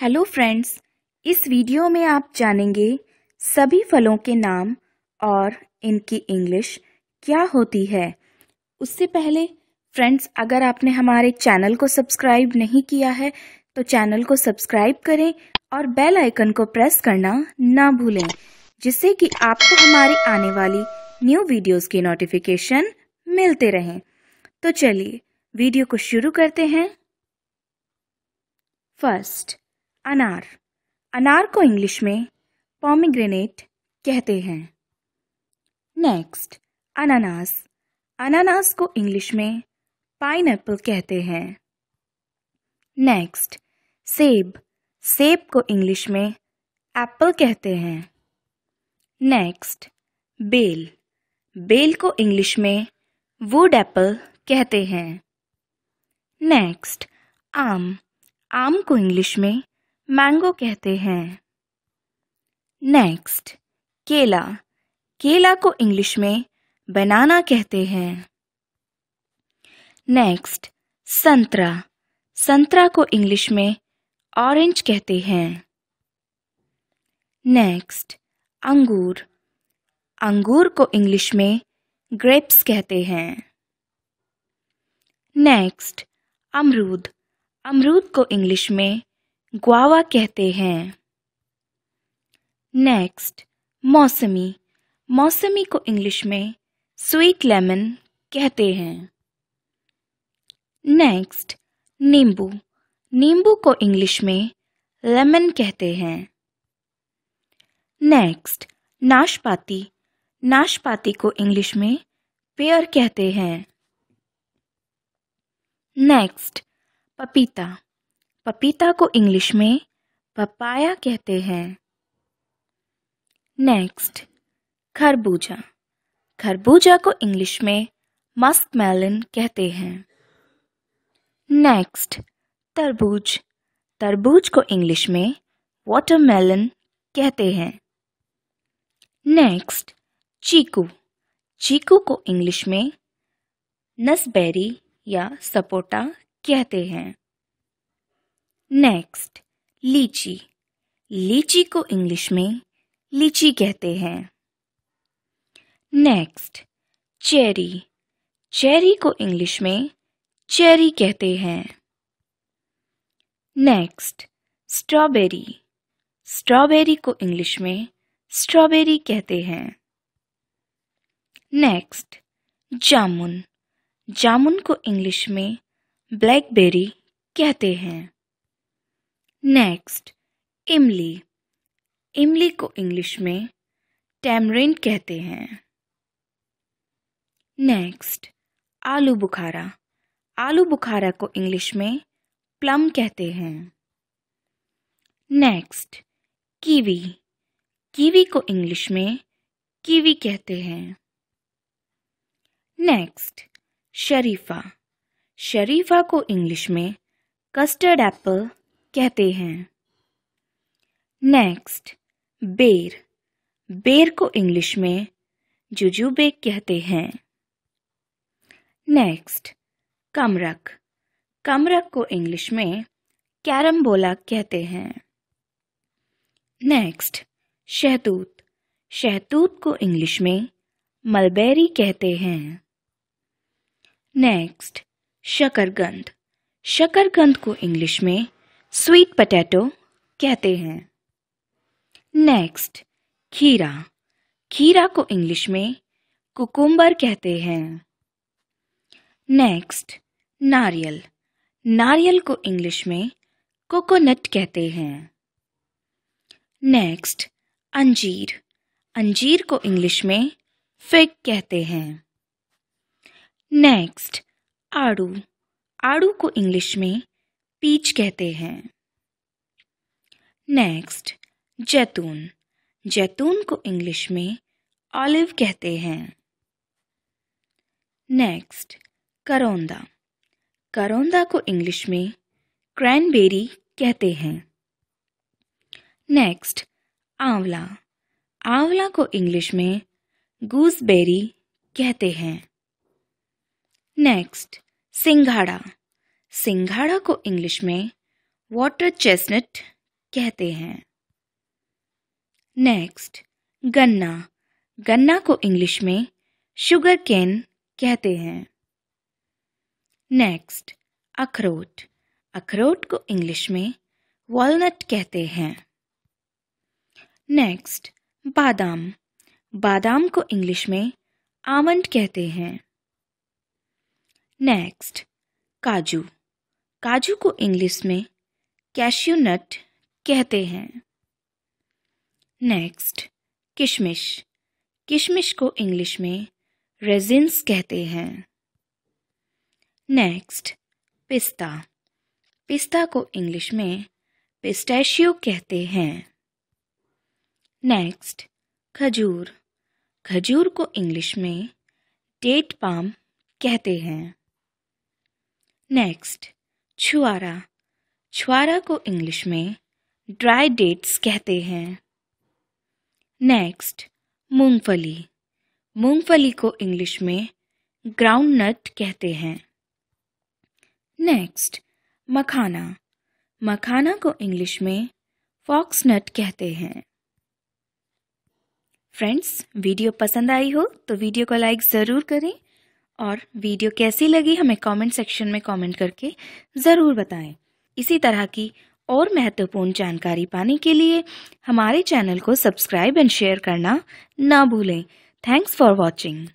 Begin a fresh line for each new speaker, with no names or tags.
hello friends इस video में आप जानेंगे सभी फलों के नाम और इनकी इंग्लिश क्या होती है उससे पहले फ्रेंड्स अगर आपने हमारे चैनल को सब्सक्राइब नहीं किया है तो चैनल को सब्सक्राइब करें और बेल आइकन को प्रेस करना ना भूलें जिससे कि आपको हमारी आने वाली न्यू वीडियोस की नोटिफिकेशन मिलते रहें तो चलिए वीडियो को शुरू करते हैं फर्स्ट अनार अनार को इंग्लिश में पॉमिग्रेनेट कहते हैं नेक्स्ट अनानास अनानास को इंग्लिश में पाइन कहते हैं नेक्स्ट सेब सेब को इंग्लिश में एप्पल कहते हैं नेक्स्ट बेल बेल को इंग्लिश में वुड एप्पल कहते हैं नेक्स्ट आम आम को इंग्लिश में मैंगो कहते हैं नेक्स्ट केला केला को इंग्लिश में बनाना कहते हैं नेक्स्ट संतरा संतरा को इंग्लिश में ऑरेंज कहते हैं नेक्स्ट अंगूर अंगूर को इंग्लिश में ग्रेप्स कहते हैं नेक्स्ट अमरूद अमरूद को इंग्लिश में ग्वावा कहते हैं नेक्स्ट मौसमी मौसमी को इंग्लिश में स्वीट लेमन कहते हैं नेक्स्ट नींबू नींबू को इंग्लिश में लेमन कहते हैं नेक्स्ट नाशपाती नाशपाती को इंग्लिश में पेयर कहते हैं नेक्स्ट पपीता पपीता को इंग्लिश में पपाया कहते हैं नेक्स्ट खरबूजा खरबूजा को इंग्लिश में मस्क मेलन कहते हैं नेक्स्ट तरबूज तरबूज को इंग्लिश में वाटरमेलन कहते हैं नेक्स्ट चीकू चीकू को इंग्लिश में नसबेरी या सपोटा कहते हैं नेक्स्ट लीची लीची को इंग्लिश में लीची कहते हैं नेक्स्ट चेरी चेरी को इंग्लिश में चेरी कहते हैं नेक्स्ट स्ट्रॉबेरी स्ट्रॉबेरी को इंग्लिश में स्ट्रॉबेरी कहते हैं नेक्स्ट जामुन जामुन को इंग्लिश में ब्लैकबेरी कहते हैं नेक्स्ट इमली इमली को इंग्लिश में टैमरिंड कहते हैं नेक्स्ट आलू बुखारा आलू बुखारा को इंग्लिश में प्लम कहते हैं नेक्स्ट कीवी कीवी को इंग्लिश में कीवी कहते हैं नेक्स्ट शरीफा शरीफा को इंग्लिश में कस्टर्ड एप्पल कहते हैं नेक्स्ट बेर बेर को इंग्लिश में जुजुबे कहते हैं नेक्स्ट कमरक कमरक को इंग्लिश में कैरम्बोला कहते हैं नेक्स्ट शहतूत शहतूत को इंग्लिश में मलबेरी कहते हैं नेक्स्ट शकरगंध शकरगंध को इंग्लिश में स्वीट पटैटो कहते हैं नेक्स्ट खीरा खीरा को इंग्लिश में कुकुम्बर कहते हैं नेक्स्ट नारियल नारियल को इंग्लिश में कोकोनट कहते हैं नेक्स्ट अंजीर अंजीर को इंग्लिश में फिग कहते हैं नेक्स्ट आड़ू आड़ू को इंग्लिश में पीच कहते हैं नेक्स्ट जैतून जैतून को इंग्लिश में ऑलिव कहते हैं नेक्स्ट करौंदा करौंदा को इंग्लिश में क्रैनबेरी कहते हैं नेक्स्ट आंवला आंवला को इंग्लिश में गूसबेरी कहते हैं नेक्स्ट सिंघाड़ा सिंघाड़ा को इंग्लिश में वाटर चेस्टनट कहते हैं नेक्स्ट गन्ना गन्ना को इंग्लिश में शुगर केन कहते हैं नेक्स्ट अखरोट अखरोट को इंग्लिश में वॉलनट कहते हैं नेक्स्ट बादाम बादाम को इंग्लिश में आमंड कहते हैं नेक्स्ट काजू काजू को इंग्लिश में कैश्यू नट कहते हैं नेक्स्ट किशमिश किशमिश को इंग्लिश में रेजिन्स कहते हैं नेक्स्ट पिस्ता पिस्ता को इंग्लिश में पिस्टैशियो कहते हैं नेक्स्ट खजूर खजूर को इंग्लिश में डेट पाम कहते हैं नेक्स्ट छुआरा छुआरा को इंग्लिश में ड्राई डेट्स कहते हैं नेक्स्ट मूंगफली मूंगफली को इंग्लिश में ग्राउंड नट कहते हैं नेक्स्ट मखाना मखाना को इंग्लिश में फॉक्स नट कहते हैं फ्रेंड्स वीडियो पसंद आई हो तो वीडियो को लाइक ज़रूर करें और वीडियो कैसी लगी हमें कमेंट सेक्शन में कमेंट करके ज़रूर बताएं इसी तरह की और महत्वपूर्ण जानकारी पाने के लिए हमारे चैनल को सब्सक्राइब एंड शेयर करना ना भूलें थैंक्स फॉर वॉचिंग